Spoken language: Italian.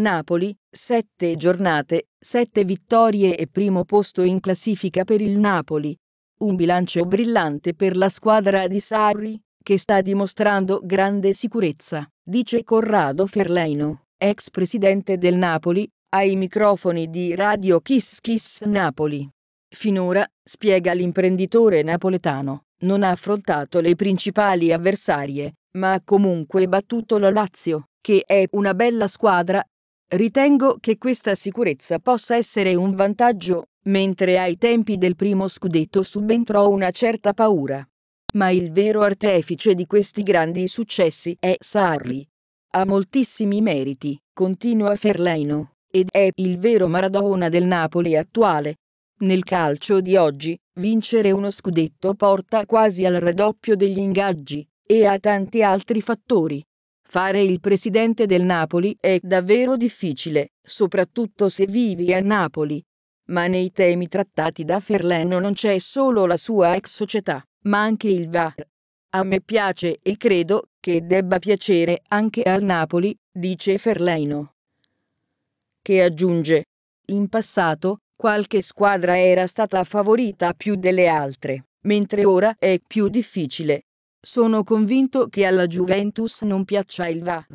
Napoli, 7 giornate, 7 vittorie e primo posto in classifica per il Napoli. Un bilancio brillante per la squadra di Sarri, che sta dimostrando grande sicurezza, dice Corrado Ferleino, ex presidente del Napoli, ai microfoni di Radio Kiss Kiss Napoli. Finora, spiega l'imprenditore napoletano, non ha affrontato le principali avversarie, ma ha comunque battuto la Lazio, che è una bella squadra, Ritengo che questa sicurezza possa essere un vantaggio, mentre ai tempi del primo scudetto subentrò una certa paura. Ma il vero artefice di questi grandi successi è Sarri. Ha moltissimi meriti, continua Ferlaino, ed è il vero Maradona del Napoli attuale. Nel calcio di oggi, vincere uno scudetto porta quasi al raddoppio degli ingaggi, e a tanti altri fattori. Fare il presidente del Napoli è davvero difficile, soprattutto se vivi a Napoli. Ma nei temi trattati da Ferleno non c'è solo la sua ex società, ma anche il VAR. A me piace e credo che debba piacere anche al Napoli, dice Ferleno. Che aggiunge, in passato, qualche squadra era stata favorita più delle altre, mentre ora è più difficile. Sono convinto che alla Juventus non piaccia il VAR.